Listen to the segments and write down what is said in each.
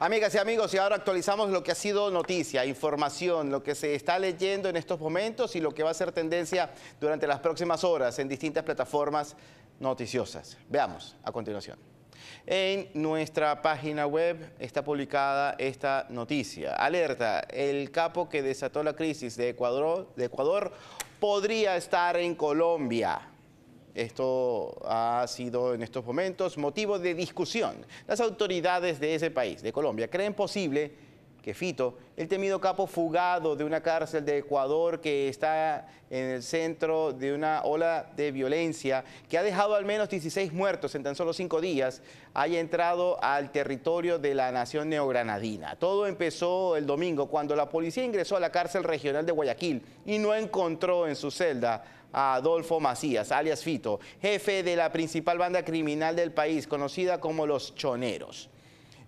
Amigas y amigos, y ahora actualizamos lo que ha sido noticia, información, lo que se está leyendo en estos momentos y lo que va a ser tendencia durante las próximas horas en distintas plataformas noticiosas. Veamos a continuación. En nuestra página web está publicada esta noticia. Alerta, el capo que desató la crisis de Ecuador, podría estar en Colombia. Esto ha sido en estos momentos motivo de discusión. Las autoridades de ese país, de Colombia, creen posible Fito, el temido capo fugado de una cárcel de Ecuador que está en el centro de una ola de violencia que ha dejado al menos 16 muertos en tan solo cinco días, haya entrado al territorio de la nación neogranadina. Todo empezó el domingo cuando la policía ingresó a la cárcel regional de Guayaquil y no encontró en su celda a Adolfo Macías, alias Fito, jefe de la principal banda criminal del país, conocida como Los Choneros.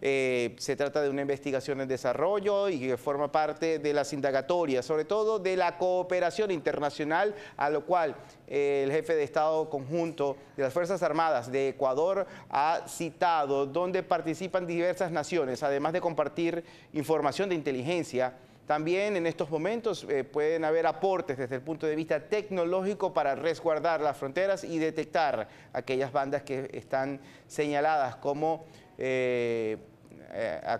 Eh, se trata de una investigación en desarrollo y que forma parte de las indagatorias, sobre todo de la cooperación internacional, a lo cual eh, el jefe de Estado conjunto de las Fuerzas Armadas de Ecuador ha citado, donde participan diversas naciones, además de compartir información de inteligencia. También en estos momentos eh, pueden haber aportes desde el punto de vista tecnológico para resguardar las fronteras y detectar aquellas bandas que están señaladas como eh, eh,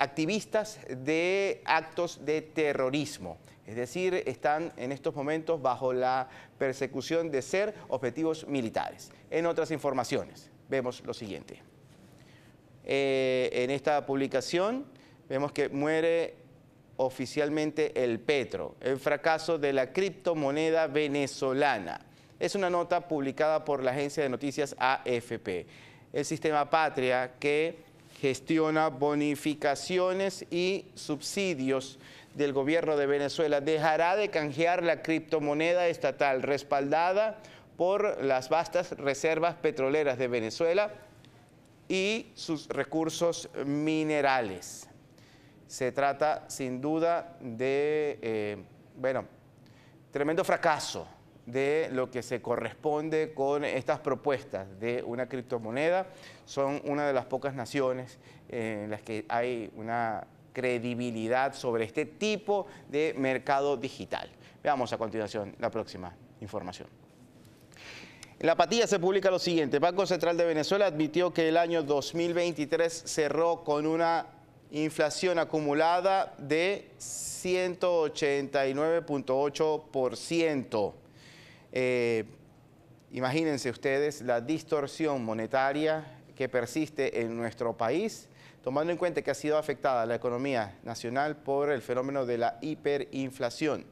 activistas de actos de terrorismo. Es decir, están en estos momentos bajo la persecución de ser objetivos militares. En otras informaciones vemos lo siguiente. Eh, en esta publicación vemos que muere oficialmente el Petro, el fracaso de la criptomoneda venezolana. Es una nota publicada por la agencia de noticias AFP el sistema Patria que gestiona bonificaciones y subsidios del gobierno de Venezuela dejará de canjear la criptomoneda estatal respaldada por las vastas reservas petroleras de Venezuela y sus recursos minerales. Se trata sin duda de, eh, bueno, tremendo fracaso de lo que se corresponde con estas propuestas de una criptomoneda. Son una de las pocas naciones eh, en las que hay una credibilidad sobre este tipo de mercado digital. Veamos a continuación la próxima información. En la patilla se publica lo siguiente. Banco Central de Venezuela admitió que el año 2023 cerró con una inflación acumulada de 189.8%. Eh, imagínense ustedes la distorsión monetaria que persiste en nuestro país, tomando en cuenta que ha sido afectada la economía nacional por el fenómeno de la hiperinflación.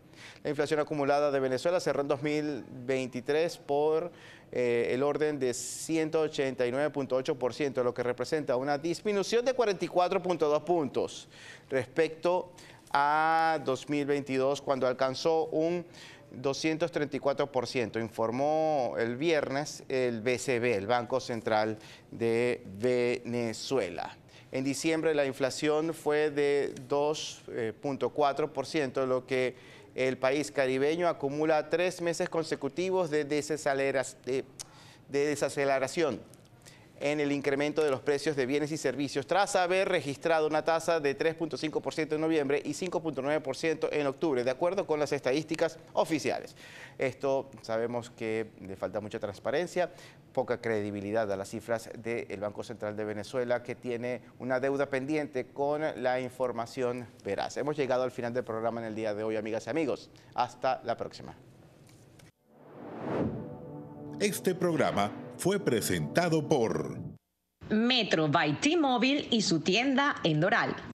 La inflación acumulada de Venezuela cerró en 2023 por eh, el orden de 189.8%, lo que representa una disminución de 44.2 puntos respecto a 2022 cuando alcanzó un 234%, informó el viernes el BCB, el Banco Central de Venezuela. En diciembre la inflación fue de 2.4%, lo que el país caribeño acumula tres meses consecutivos de, desaceleración en el incremento de los precios de bienes y servicios, tras haber registrado una tasa de 3.5% en noviembre y 5.9% en octubre, de acuerdo con las estadísticas oficiales. Esto sabemos que le falta mucha transparencia, poca credibilidad a las cifras del Banco Central de Venezuela, que tiene una deuda pendiente con la información veraz. Hemos llegado al final del programa en el día de hoy, amigas y amigos. Hasta la próxima. Este programa fue presentado por Metro by T-Mobile y su tienda en Doral.